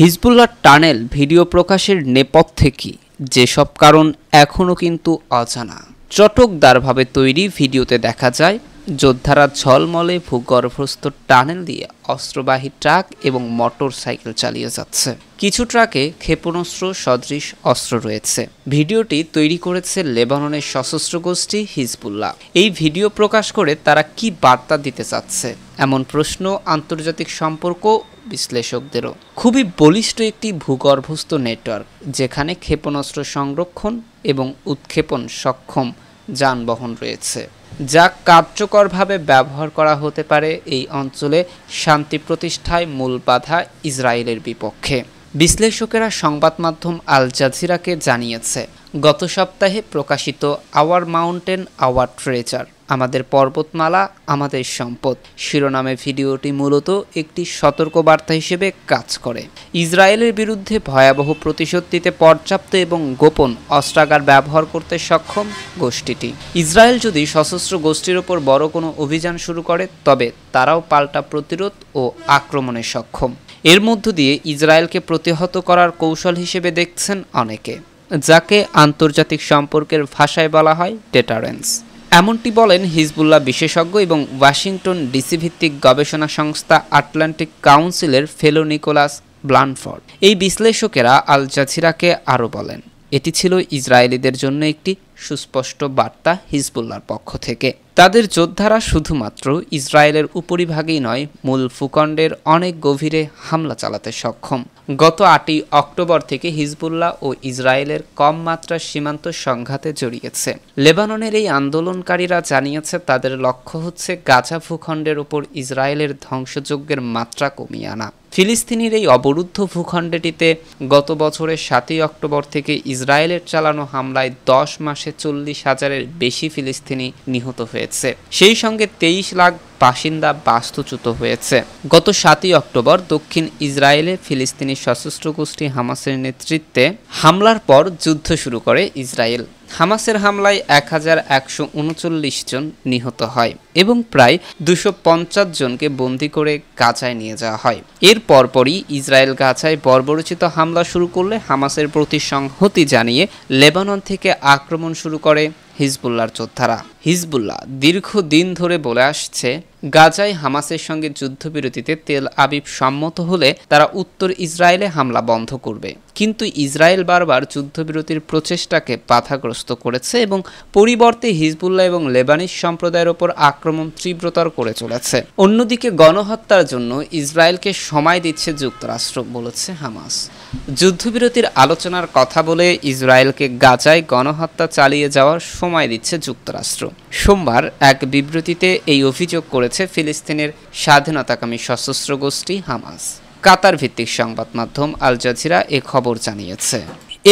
Hezbollah tunnel video প্রকাশের নেপথ্যে কি যেসব কারণ এখনও কিন্তু অজানা চটকদারভাবে তৈরি ভিডিওতে দেখা যায় যোদ্ধারা ঝলমলে ভূগর্ভস্থ টানেল দিয়ে অস্ত্রবাহী ট্রাক এবং মোটর সাইকেল চালিয়ে যাচ্ছে কিছু ট্রাকে ক্ষেপণাস্ত্র সদৃশ অস্ত্র রয়েছে ভিডিওটি তৈরি করেছে লেবাননের সশস্ত্র গোষ্ঠী হিজবুল্লাহ এই ভিডিও প্রকাশ করে তারা কি বার্তা দিতে চাচ্ছে এমন প্রশ্ন আন্তর্জাতিক সম্পর্ক বিশ্লেষকদেরও খুবই বলিষ্ঠ একটি ভূগর্ভস্থ নেটওয়ার্ক যেখানে ক্ষেপণাস্ত্র সংরক্ষণ এবং উৎক্ষেপণ সক্ষম যানবাহন রয়েছে যা কার্যকরভাবে ব্যবহার করা হতে পারে এই অঞ্চলে শান্তি প্রতিষ্ঠায় মূল বাধা ইসরায়েলের বিপক্ষে বিশ্লেষকেরা সংবাদ মাধ্যম আল জাজিরাকে জানিয়েছে গত সপ্তাহে প্রকাশিত আওয়ার মাউন্টেন আওয়ার ট্রেচার আমাদের পর্বতমালা আমাদের সম্পদ শিরোনামে ভিডিওটি মূলত একটি সতর্কবার্তা হিসেবে কাজ করে ইসরায়েলের বিরুদ্ধে ভয়াবহ প্রতিশোধ দিতে পর্যাপ্ত এবং গোপন অস্ত্রাগার ব্যবহার করতে সক্ষম গোষ্ঠীটি ইসরায়েল যদি সশস্ত্র গোষ্ঠীর ওপর বড় কোনো অভিযান শুরু করে তবে তারাও পাল্টা প্রতিরোধ ও আক্রমণে সক্ষম এর মধ্য দিয়ে ইসরায়েলকে প্রতিহত করার কৌশল হিসেবে দেখছেন অনেকে যাকে আন্তর্জাতিক সম্পর্কের ভাষায় বলা হয় ডেটারেন্স এমনটি বলেন হিজবুল্লাহ বিশেষজ্ঞ এবং ওয়াশিংটন ডিসি ভিত্তিক গবেষণা সংস্থা আটলান্টিক কাউন্সিলের ফেলো নিকোলাস ব্লানফর্ড এই বিশ্লেষকেরা আল জাজিরাকে আরও বলেন এটি ছিল ইসরায়েলিদের জন্য একটি সুস্পষ্ট বার্তা হিজবুল্লার পক্ষ থেকে তাদের যোদ্ধারা শুধুমাত্র ইসরায়েলের উপরিভাগেই নয় মূল ভূখণ্ডের অনেক গভীরে হামলা চালাতে সক্ষম গত আটই অক্টোবর থেকে হিজবুল্লাহ ও ইসরায়েলের কম মাত্রার সীমান্ত সংঘাতে জড়িয়েছে লেবাননের এই আন্দোলনকারীরা জানিয়েছে তাদের লক্ষ্য হচ্ছে গাজা ভূখণ্ডের ওপর ইসরায়েলের ধ্বংসযজ্ঞের মাত্রা কমিয়ে আনা ফিলিস্তিনির এই অবরুদ্ধ ভূখণ্ডটিতে গত বছরের সাতই অক্টোবর থেকে ইসরায়েলের চালানো হামলায় দশ মাসে চল্লিশ হাজারের বেশি ফিলিস্তিনি নিহত হয়েছে সেই সঙ্গে তেইশ লাখ বাসিন্দা বাস্তুচ্যুত হয়েছে গত সাতই অক্টোবর দক্ষিণ ইসরায়েলে ফিলিস্তিনি সশস্ত্র গোষ্ঠী হামাসের নেতৃত্বে হামলার পর যুদ্ধ শুরু করে ইসরায়েল হামাসের হামলায় এক হাজার একশো উনচল্লিশ জন নিহত হয় এবং প্রায় দুশো জনকে বন্দি করে গাছায় নিয়ে যাওয়া হয় এর পরপরই ইসরায়েল গাছায় বর্বরচিত হামলা শুরু করলে হামাসের প্রতি সংহতি জানিয়ে লেবানন থেকে আক্রমণ শুরু করে হিজবুল্লার যোদ্ধারা হিজবুল্লাহ দীর্ঘদিন ধরে বলে আসছে গাজায় হামাসের সঙ্গে যুদ্ধবিরতিতে তেল আবিব সম্মত হলে তারা উত্তর ইসরায়েলে হামলা বন্ধ করবে কিন্তু ইসরায়েল বারবার যুদ্ধবিরতির প্রচেষ্টাকে বাধাগ্রস্ত করেছে এবং পরিবর্তে হিজবুল্লাহ এবং লেবানিস সম্প্রদায়ের ওপর আক্রমণ আক্রমণ তীব্রতর করে চলেছে অন্যদিকে গণহত্যার জন্য ইসরায়েলকে সময় দিচ্ছে যুক্তরাষ্ট্র বলেছে হামাস যুদ্ধবিরতির আলোচনার কথা বলে ইসরায়েলকে গাজায় গণহত্যা চালিয়ে যাওয়ার সময় দিচ্ছে যুক্তরাষ্ট্র সোমবার এক বিবৃতিতে এই অভিযোগ করেছে ফিলিস্তিনের স্বাধীনতাকামী সশস্ত্র গোষ্ঠী হামাস কাতার ভিত্তিক সংবাদ মাধ্যম আল জাজিরা এ খবর জানিয়েছে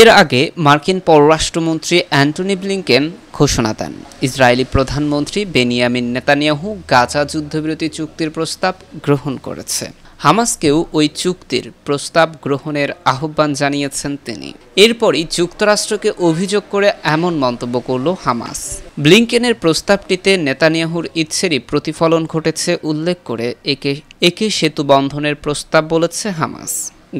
এর আগে মার্কিন পররাষ্ট্রমন্ত্রী অ্যান্টনি ব্লিংকেন ঘোষণা দেন ইসরায়েলি প্রধানমন্ত্রী বেনিয়ামিন নেতানিয়াহু গাজা যুদ্ধবিরতি চুক্তির প্রস্তাব গ্রহণ করেছে হামাসকেও ওই চুক্তির প্রস্তাব গ্রহণের আহ্বান জানিয়েছেন তিনি এরপরই যুক্তরাষ্ট্রকে অভিযোগ করে এমন মন্তব্য করল হামাস ব্লিংকেনের প্রস্তাবটিতে নেতানিয়াহুর ইচ্ছেরই প্রতিফলন ঘটেছে উল্লেখ করে একে একে সেতু বন্ধনের প্রস্তাব বলেছে হামাস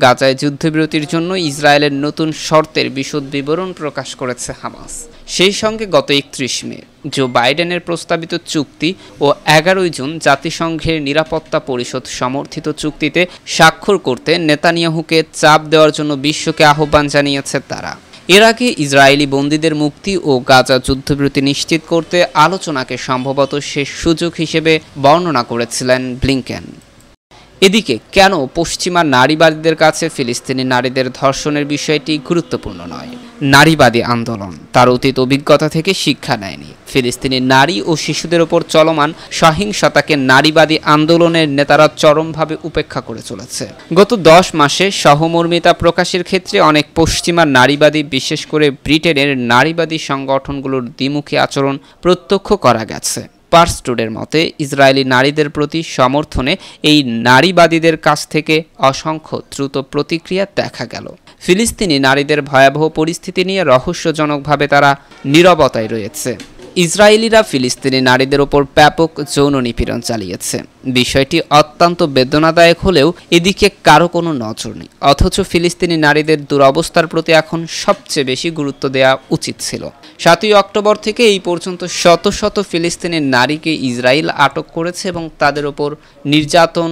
গাজায় যুদ্ধবিরতির জন্য ইসরায়েলের নতুন শর্তের বিশদ বিবরণ প্রকাশ করেছে হামাস সেই সঙ্গে গত একত্রিশ মে জো বাইডেনের প্রস্তাবিত চুক্তি ও এগারোই জুন জাতিসংঘের নিরাপত্তা পরিষদ সমর্থিত চুক্তিতে স্বাক্ষর করতে নেতানিয়াহুকে চাপ দেওয়ার জন্য বিশ্বকে আহ্বান জানিয়েছে তারা এর আগে ইসরায়েলি বন্দীদের মুক্তি ও গাজা যুদ্ধবিরতি নিশ্চিত করতে আলোচনাকে সম্ভবত শেষ সুযোগ হিসেবে বর্ণনা করেছিলেন ব্লিংকেন এদিকে কেন পশ্চিমা নারীবাদীদের কাছে ফিলিস্তিনি নারীদের ধর্ষণের বিষয়টি গুরুত্বপূর্ণ নয় নারীবাদী আন্দোলন তার অতীত অভিজ্ঞতা থেকে শিক্ষা নেয়নি ফিলিস্তিনি নারী ও শিশুদের ওপর চলমান সহিংসতাকে নারীবাদী আন্দোলনের নেতারা চরমভাবে উপেক্ষা করে চলেছে গত দশ মাসে সহমর্মিতা প্রকাশের ক্ষেত্রে অনেক পশ্চিমা নারীবাদী বিশেষ করে ব্রিটেনের নারীবাদী সংগঠনগুলোর দ্বিমুখী আচরণ প্রত্যক্ষ করা গেছে পার্সটুডের মতে ইসরায়েলি নারীদের প্রতি সমর্থনে এই নারীবাদীদের কাছ থেকে অসংখ্য দ্রুত প্রতিক্রিয়া দেখা গেল ফিলিস্তিনি নারীদের ভয়াবহ পরিস্থিতি নিয়ে রহস্যজনকভাবে তারা নিরবতায় রয়েছে ইসরায়েলিরা ফিলিস্তিনি নারীদের ওপর ব্যাপক যৌন নিপীড়ন চালিয়েছে বিষয়টি অত্যন্ত বেদনাদায়ক হলেও এদিকে কারো কোনো নজর নেই অথচ ফিলিস্তিনি নারীদের দুরবস্থার প্রতি এখন সবচেয়ে বেশি গুরুত্ব দেওয়া উচিত ছিল সাতই অক্টোবর থেকে এই পর্যন্ত শত শত ফিলিস্তিনি নারীকে ইসরায়েল আটক করেছে এবং তাদের ওপর নির্যাতন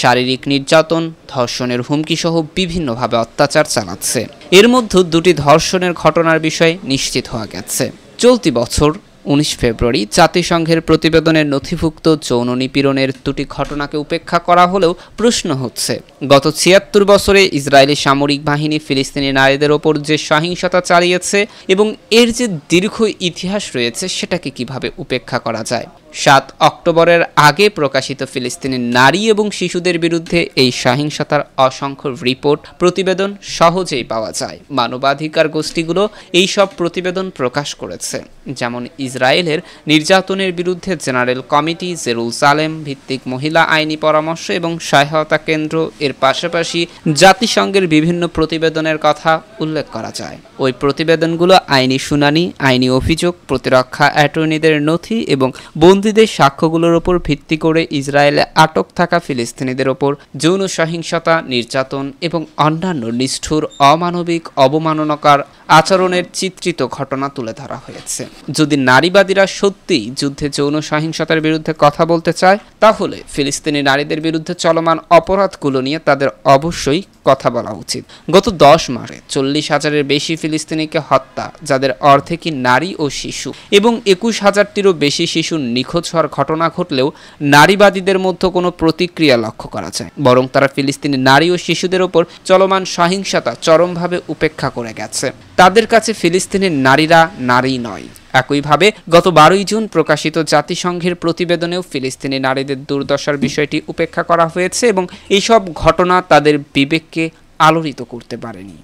শারীরিক নির্যাতন ধর্ষণের হুমকিসহ বিভিন্নভাবে অত্যাচার চালাচ্ছে এর মধ্যে দুটি ধর্ষণের ঘটনার বিষয়ে নিশ্চিত হওয়া গেছে চলতি বছর উনিশ ফেব্রুয়ারি জাতিসংঘের প্রতিবেদনের নথিভুক্ত যৌন নিপীড়নের দুটি ঘটনাকে উপেক্ষা করা হলেও প্রশ্ন হচ্ছে গত ছিয়াত্তর বছরে ইসরায়েলি সামরিক বাহিনী ফিলিস্তিনি নারীদের ওপর যে সহিংসতা চালিয়েছে এবং এর যে দীর্ঘ ইতিহাস রয়েছে সেটাকে কিভাবে উপেক্ষা করা যায় সাত অক্টোবরের আগে প্রকাশিত ফিলিস্তিনি নারী এবং শিশুদের বিরুদ্ধে এই সহিংসতার অসংখ্য রিপোর্ট প্রতিবেদন সহজেই পাওয়া যায় মানবাধিকার গোষ্ঠীগুলো এই সব প্রতিবেদন প্রকাশ করেছে যেমন ইসরায়েলের নির্যাতনের বিরুদ্ধে জেনারেল কমিটি সালেম ভিত্তিক মহিলা আইনি পরামর্শ এবং সহায়তা কেন্দ্র এর পাশাপাশি জাতিসংঘের বিভিন্ন প্রতিবেদনের কথা উল্লেখ করা যায় ওই প্রতিবেদনগুলো আইনি শুনানি আইনি অভিযোগ প্রতিরক্ষা অ্যাটর্নিদের নথি এবং বন্ধু বন্দীদের সাক্ষ্যগুলোর ওপর ভিত্তি করে ইসরায়েলে আটক থাকা ফিলিস্তিনিদের ওপর যৌন সহিংসতা নির্যাতন এবং অন্যান্য নিষ্ঠুর অমানবিক অবমাননাকার আচরণের চিত্রিত ঘটনা তুলে ধরা হয়েছে যদি নারীবাদীরা সত্যিই যুদ্ধে যৌন সহিংসতার বিরুদ্ধে কথা বলতে চায় তাহলে ফিলিস্তিনি নারীদের বিরুদ্ধে চলমান অপরাধগুলো নিয়ে তাদের অবশ্যই কথা বলা উচিত গত দশ মাসে চল্লিশ হাজারের বেশি ফিলিস্তিনিকে হত্যা যাদের অর্ধেকই নারী ও শিশু এবং একুশ হাজারটিরও বেশি শিশু নিখোঁজ হওয়ার ঘটনা ঘটলেও নারীবাদীদের মধ্যে কোনো প্রতিক্রিয়া লক্ষ্য করা যায় বরং তারা ফিলিস্তিনি নারী ও শিশুদের ওপর চলমান সহিংসতা চরমভাবে উপেক্ষা করে গেছে তাদের কাছে ফিলিস্তিনের নারীরা নারী নয় একইভাবে গত বারোই জুন প্রকাশিত জাতিসংঘের প্রতিবেদনেও ফিলিস্তিনি নারীদের দুর্দশার বিষয়টি উপেক্ষা করা হয়েছে এবং এইসব ঘটনা তাদের বিবেককে আলোড়িত করতে পারেনি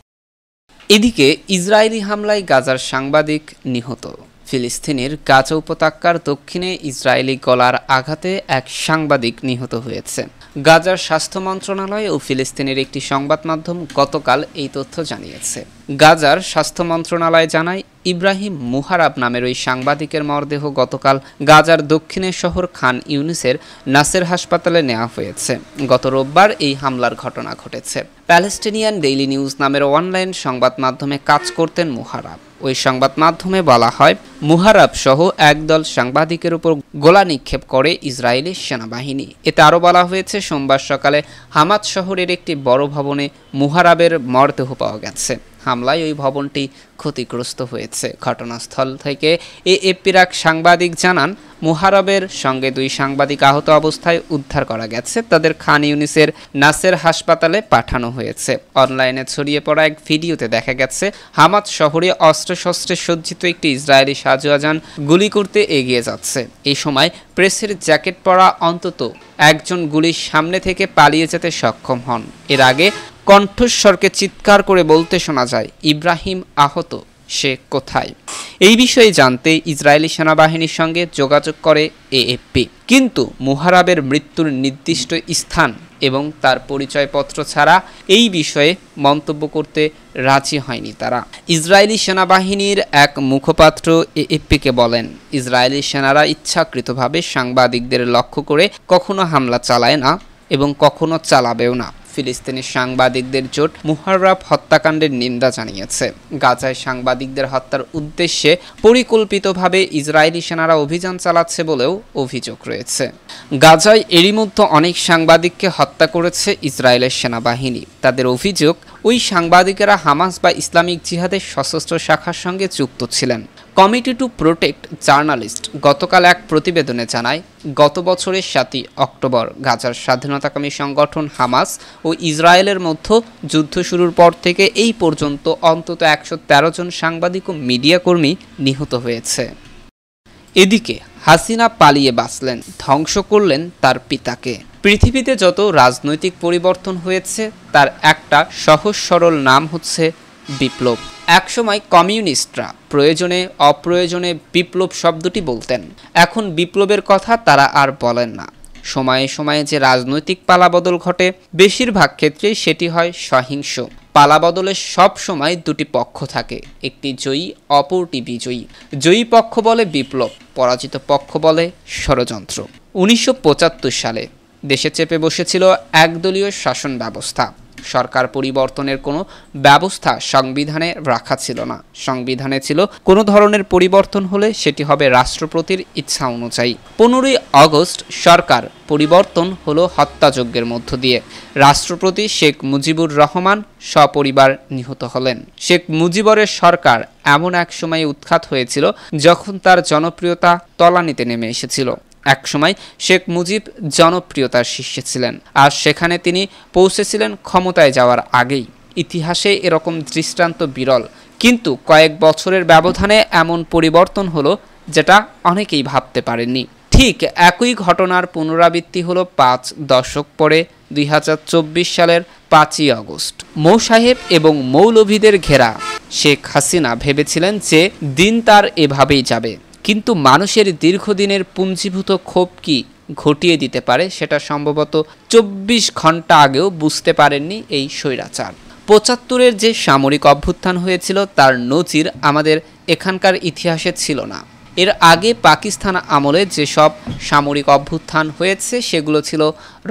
এদিকে ইসরায়েলি হামলায় গাজার সাংবাদিক নিহত ফিলিস্তিনের গাজা উপত্যকার দক্ষিণে ইসরায়েলি গলার আঘাতে এক সাংবাদিক নিহত হয়েছে গাজার স্বাস্থ্য মন্ত্রণালয় ও ফিলিস্তিনের একটি সংবাদ মাধ্যম গতকাল এই তথ্য জানিয়েছে গাজার স্বাস্থ্য মন্ত্রণালয় জানায় ইব্রাহিম মুহারাব নামের ওই সাংবাদিকের মরদেহ গতকাল গাজার দক্ষিণের শহর খান ইউনিসের নাসের হাসপাতালে নেওয়া হয়েছে গত রোববার এই হামলার ঘটনা ঘটেছে প্যালেস্টিনিয়ান ডেইলি নিউজ নামের অনলাইন সংবাদ মাধ্যমে কাজ করতেন মুহারাব ওই সংবাদ মাধ্যমে বলা হয় মুহারাব সহ একদল সাংবাদিকের উপর গোলা নিক্ষেপ করে ইসরায়েলের সেনাবাহিনী এতে আরও বলা হয়েছে সোমবার সকালে হামাদ শহরের একটি বড় ভবনে মুহারাবের মরদেহ পাওয়া গেছে হামলায় ওই ভবনটি ক্ষতিগ্রস্ত হয়েছে ঘটনাস্থল থেকে এ এপিরাক সাংবাদিক জানান মুহারবের সঙ্গে দুই সাংবাদিক আহত অবস্থায় উদ্ধার করা গেছে তাদের খান ইউনিসের নাসের হাসপাতালে পাঠানো হয়েছে অনলাইনে ছড়িয়ে পড়া এক ভিডিওতে দেখা গেছে হামাদ শহরে অস্ত্রশস্ত্রে সজ্জিত একটি ইসরায়েলি সাজুয়াজান গুলি করতে এগিয়ে যাচ্ছে এই সময় প্রেসের জ্যাকেট পরা অন্তত একজন গুলির সামনে থেকে পালিয়ে যেতে সক্ষম হন এর আগে কণ্ঠস্বরকে চিৎকার করে বলতে শোনা যায় ইব্রাহিম আহত সে কোথায় এই বিষয়ে জানতে ইসরায়েলি সেনাবাহিনীর সঙ্গে যোগাযোগ করে এএফপি কিন্তু মুহারাবের মৃত্যুর নির্দিষ্ট স্থান এবং তার পরিচয়পত্র ছাড়া এই বিষয়ে মন্তব্য করতে রাজি হয়নি তারা ইসরায়েলি সেনাবাহিনীর এক মুখপাত্র এএফপিকে বলেন ইসরায়েলি সেনারা ইচ্ছাকৃতভাবে সাংবাদিকদের লক্ষ্য করে কখনো হামলা চালায় না এবং কখনো চালাবেও না ফিলিস্তিনি সাংবাদিকদের জোট মুহারাব হত্যাকাণ্ডের নিন্দা জানিয়েছে গাজায় সাংবাদিকদের হত্যার উদ্দেশ্যে পরিকল্পিতভাবে ইসরায়েলি সেনারা অভিযান চালাচ্ছে বলেও অভিযোগ রয়েছে গাজায় এরই মধ্যে অনেক সাংবাদিককে হত্যা করেছে ইসরায়েলের সেনাবাহিনী তাদের অভিযোগ ওই সাংবাদিকেরা হামাস বা ইসলামিক জিহাদের সশস্ত্র শাখার সঙ্গে যুক্ত ছিলেন কমিটি টু প্রোটেক্ট জার্নালিস্ট গতকাল এক প্রতিবেদনে জানায় গত বছরের সাতই অক্টোবর গাজার স্বাধীনতাকামী সংগঠন হামাস ও ইসরায়েলের মধ্যে যুদ্ধ শুরুর পর থেকে এই পর্যন্ত অন্তত একশো জন সাংবাদিক ও মিডিয়া কর্মী নিহত হয়েছে এদিকে হাসিনা পালিয়ে বাঁচলেন ধ্বংস করলেন তার পিতাকে পৃথিবীতে যত রাজনৈতিক পরিবর্তন হয়েছে তার একটা সহজ সরল নাম হচ্ছে বিপ্লব একসময় কমিউনিস্টরা প্রয়োজনে অপ্রয়োজনে বিপ্লব শব্দটি বলতেন এখন বিপ্লবের কথা তারা আর বলেন না সময়ে সময়ে যে রাজনৈতিক পালাবদল ঘটে বেশিরভাগ ক্ষেত্রেই সেটি হয় সহিংস পালাবদলে সব সময় দুটি পক্ষ থাকে একটি জয়ী অপরটি বিজয়ী জয়ী পক্ষ বলে বিপ্লব পরাজিত পক্ষ বলে ষড়যন্ত্র উনিশশো সালে দেশে চেপে বসেছিল একদলীয় শাসন ব্যবস্থা সরকার পরিবর্তনের কোনো ব্যবস্থা সংবিধানে রাখা ছিল না সংবিধানে ছিল কোনো ধরনের পরিবর্তন হলে সেটি হবে রাষ্ট্রপতির ইচ্ছা অনুযায়ী পনেরোই আগস্ট সরকার পরিবর্তন হলো হত্যাযজ্ঞের মধ্য দিয়ে রাষ্ট্রপতি শেখ মুজিবুর রহমান সপরিবার নিহত হলেন শেখ মুজিবরের সরকার এমন এক সময়ে উৎখাত হয়েছিল যখন তার জনপ্রিয়তা তলানিতে নেমে এসেছিল একসময় শেখ মুজিব জনপ্রিয়তার শীর্ষে ছিলেন আর সেখানে তিনি পৌঁছেছিলেন ক্ষমতায় যাওয়ার আগেই ইতিহাসে এরকম দৃষ্টান্ত বিরল কিন্তু কয়েক বছরের ব্যবধানে এমন পরিবর্তন হলো যেটা অনেকেই ভাবতে পারেননি ঠিক একই ঘটনার পুনরাবৃত্তি হলো পাঁচ দশক পরে দুই সালের পাঁচই আগস্ট মৌ সাহেব এবং মৌলভীদের ঘেরা শেখ হাসিনা ভেবেছিলেন যে দিন তার এভাবেই যাবে কিন্তু মানুষের দীর্ঘদিনের পুঞ্জীভূত ক্ষোভ কি ঘটিয়ে দিতে পারে সেটা সম্ভবত চব্বিশ ঘন্টা আগেও বুঝতে পারেননি এই স্বৈরাচার পঁচাত্তরের যে সামরিক অভ্যুত্থান হয়েছিল তার নজির আমাদের এখানকার ইতিহাসে ছিল না এর আগে পাকিস্তান আমলে যেসব সামরিক অভ্যুত্থান হয়েছে সেগুলো ছিল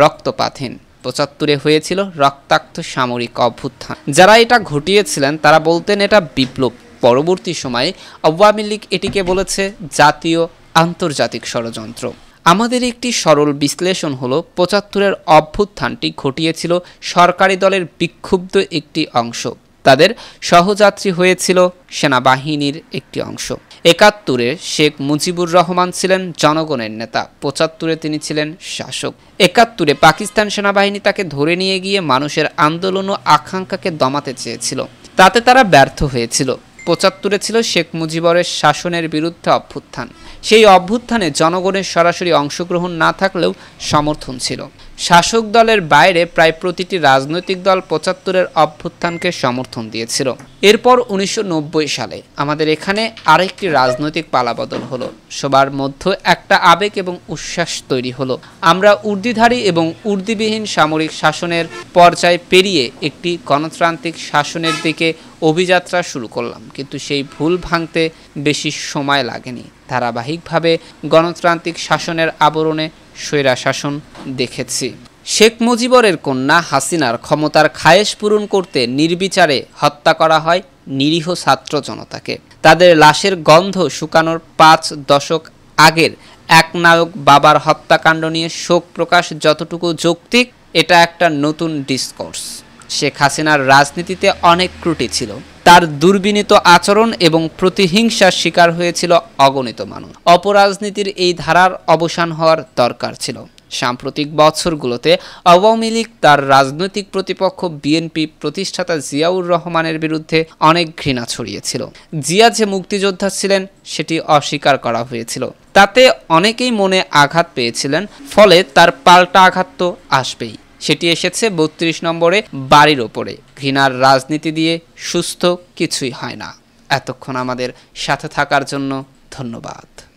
রক্তপাতহীন পঁচাত্তরে হয়েছিল রক্তাক্ত সামরিক অভ্যুত্থান যারা এটা ঘটিয়েছিলেন তারা বলতেন এটা বিপ্লব পরবর্তী সময়ে আওয়ামী লীগ এটিকে বলেছে জাতীয় আন্তর্জাতিক ষড়যন্ত্র আমাদের একটি সরল বিশ্লেষণ হলো পঁচাত্তরের অভ্যুত্থানটি ঘটিয়েছিল সরকারি দলের বিক্ষুব্ধ একটি অংশ তাদের সহযাত্রী হয়েছিল সেনাবাহিনীর একটি অংশ একাত্তরে শেখ মুজিবুর রহমান ছিলেন জনগণের নেতা পঁচাত্তরে তিনি ছিলেন শাসক একাত্তরে পাকিস্তান সেনাবাহিনী তাকে ধরে নিয়ে গিয়ে মানুষের আন্দোলন ও আকাঙ্ক্ষাকে দমাতে চেয়েছিল তাতে তারা ব্যর্থ হয়েছিল পঁচাত্তরে ছিল শেখ মুজিবরের শাসনের বিরুদ্ধে অভ্যুত্থান সেই অভ্যুত্থানে জনগণের সরাসরি অংশগ্রহণ না থাকলেও সমর্থন ছিল শাসক দলের বাইরে প্রায় প্রতিটি রাজনৈতিক দল পঁচাত্তরের অভ্যুত্থানকে সমর্থন দিয়েছিল এরপর উনিশশো সালে আমাদের এখানে আরেকটি রাজনৈতিক পালাবদল হলো সবার মধ্যে একটা আবেগ এবং উচ্ছ্বাস তৈরি হলো আমরা উর্দিধারী এবং উর্দিবিহীন সামরিক শাসনের পর্যায় পেরিয়ে একটি গণতান্ত্রিক শাসনের দিকে অভিযাত্রা শুরু করলাম কিন্তু সেই ভুল ভাঙতে বেশি সময় লাগেনি ধারাবাহিকভাবে গণতান্ত্রিক শাসনের আবরণে স্বৈরা শাসন দেখেছি শেখ মুজিবরের কন্যা হাসিনার ক্ষমতার খায়েশ পূরণ করতে নির্বিচারে হত্যা করা হয় নিরীহ ছাত্র জনতাকে তাদের লাশের গন্ধ শুকানোর পাঁচ দশক আগের একনায়ক বাবার হত্যাকাণ্ড নিয়ে শোক প্রকাশ যতটুকু যৌক্তিক এটা একটা নতুন ডিসকোর্স শেখ হাসিনার রাজনীতিতে অনেক ত্রুটি ছিল তার দুর্বিনীত আচরণ এবং প্রতিহিংসার শিকার হয়েছিল অগণিত মানুষ অপরাজনীতির এই ধারার অবসান হওয়ার দরকার ছিল সাম্প্রতিক বছরগুলোতে আওয়ামী লীগ তার রাজনৈতিক প্রতিপক্ষ বিএনপি প্রতিষ্ঠাতা জিয়াউর রহমানের বিরুদ্ধে অনেক ঘৃণা ছড়িয়েছিল জিয়া যে মুক্তিযোদ্ধা ছিলেন সেটি অস্বীকার করা হয়েছিল তাতে অনেকেই মনে আঘাত পেয়েছিলেন ফলে তার পাল্টা আঘাত তো আসবেই সেটি এসেছে বত্রিশ নম্বরে বাড়ির ওপরে ঘৃণার রাজনীতি দিয়ে সুস্থ কিছুই হয় না এতক্ষণ আমাদের সাথে থাকার জন্য ধন্যবাদ